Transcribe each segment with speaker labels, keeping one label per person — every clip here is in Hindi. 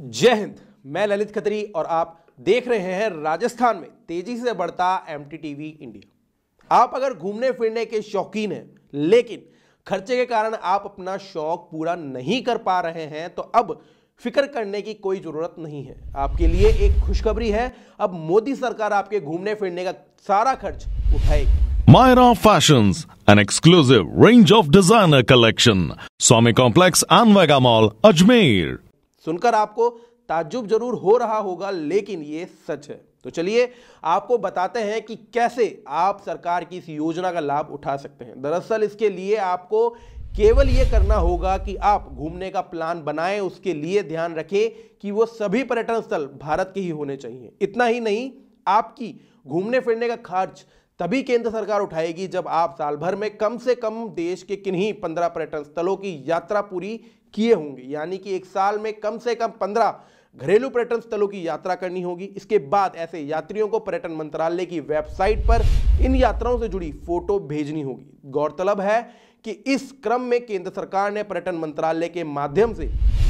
Speaker 1: जय हिंद मैं ललित खत्री और आप देख रहे हैं राजस्थान में तेजी से बढ़ता एम टीवी इंडिया आप अगर घूमने फिरने के शौकीन हैं लेकिन खर्चे के कारण आप अपना शौक पूरा नहीं कर पा रहे हैं तो अब फिक्र करने की कोई ज़रूरत नहीं है आपके लिए एक खुशखबरी है अब मोदी सरकार आपके घूमने फिरने का सारा खर्च उठाएगी Myra Fashions, an exclusive range of designer collection. Swami Complex and Vega Mall, Ajmer. सुनकर आपको ताजुब जरूर हो रहा होगा लेकिन ये सच है तो चलिए आपको बताते हैं कि कैसे आप सरकार की इस योजना का लाभ उठा सकते हैं दरअसल इसके लिए आपको केवल ये करना होगा कि आप घूमने का प्लान बनाएं उसके लिए ध्यान रखें कि वो सभी पर्यटन स्थल भारत के ही होने चाहिए इतना ही नहीं आपकी घूमने फिरने का खर्च तभी केंद्र सरकार उठाएगी जब आप साल भर में कम से कम देश के किन्हीं पंद्रह पर्यटन स्थलों की यात्रा पूरी किए होंगे यानी कि एक साल में कम से कम पंद्रह घरेलू पर्यटन स्थलों की यात्रा करनी होगी इसके बाद ऐसे यात्रियों को पर्यटन मंत्रालय की वेबसाइट पर इन यात्राओं से जुड़ी फोटो भेजनी होगी गौरतलब है कि इस क्रम में केंद्र सरकार ने पर्यटन मंत्रालय के माध्यम से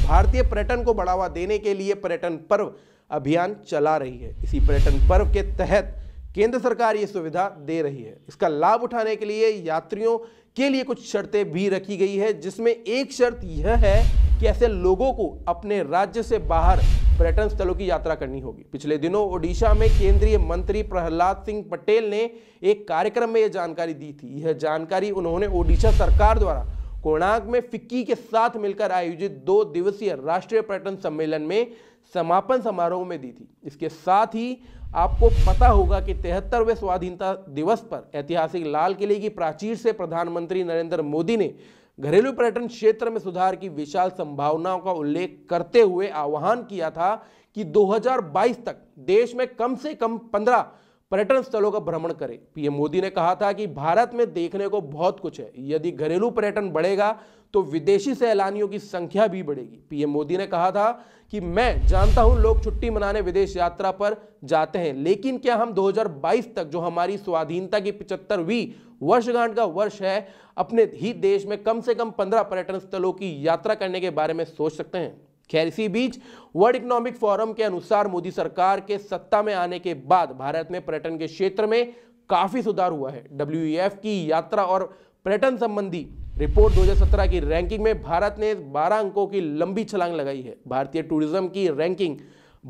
Speaker 1: भारतीय पर्यटन को बढ़ावा देने के लिए पर्यटन पर्व अभियान चला रही है इसी पर्यटन पर्व के तहत केंद्र सरकार ये सुविधा दे रही है इसका लाभ उठाने के लिए यात्रियों के लिए कुछ शर्तें भी रखी गई है जिसमें एक शर्त यह है कि ऐसे लोगों को अपने राज्य से बाहर पर्यटन स्थलों की यात्रा करनी होगी पिछले दिनों ओडिशा में केंद्रीय मंत्री प्रहलाद सिंह पटेल ने एक कार्यक्रम में यह जानकारी दी थी यह जानकारी उन्होंने ओडिशा सरकार द्वारा कोणार्क में फिक्की के साथ मिलकर आयोजित दो दिवसीय राष्ट्रीय पर्यटन सम्मेलन में समापन समारोह में दी थी इसके साथ ही आपको पता होगा कि तिहत्तरवें स्वाधीनता दिवस पर ऐतिहासिक लाल किले की प्राचीर से प्रधानमंत्री नरेंद्र मोदी ने घरेलू पर्यटन क्षेत्र में सुधार की विशाल संभावनाओं का उल्लेख करते हुए आह्वान किया था कि 2022 तक देश में कम से कम पर्यटन स्थलों का भ्रमण करें पीएम मोदी ने कहा था कि भारत में देखने को बहुत कुछ है यदि घरेलू पर्यटन बढ़ेगा तो विदेशी सैलानियों की संख्या भी बढ़ेगी पीएम मोदी ने कहा था कि मैं जानता हूं लोग छुट्टी मनाने विदेश यात्रा पर जाते हैं लेकिन क्या हम 2022 तक जो हमारी स्वाधीनता की पिचहत्तरवीं वर्षगांठ का वर्ष है अपने ही देश में कम से कम पंद्रह पर्यटन स्थलों की यात्रा करने के बारे में सोच सकते हैं खैर इसी बीच वर्ल्ड इकोनॉमिक फोरम के अनुसार मोदी सरकार के सत्ता में आने के बाद भारत में पर्यटन के क्षेत्र में काफी सुधार हुआ है डब्ल्यू e की यात्रा और पर्यटन संबंधी रिपोर्ट 2017 की रैंकिंग में भारत ने 12 अंकों की लंबी छलांग लगाई है भारतीय टूरिज्म की रैंकिंग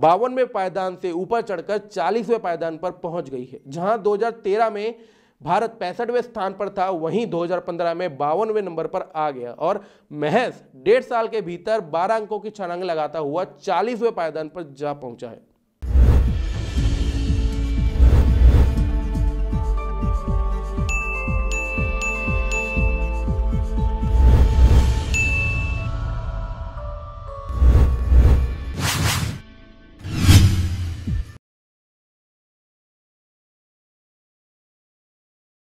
Speaker 1: बावनवें पायदान से ऊपर चढ़कर चालीसवें पायदान पर पहुंच गई है जहां 2013 में भारत पैंसठवें स्थान पर था वहीं 2015 में बावनवें नंबर पर आ गया और महज डेढ़ साल के भीतर बारह अंकों की छलांग लगाता हुआ चालीसवें पायदान पर जा पहुंचा है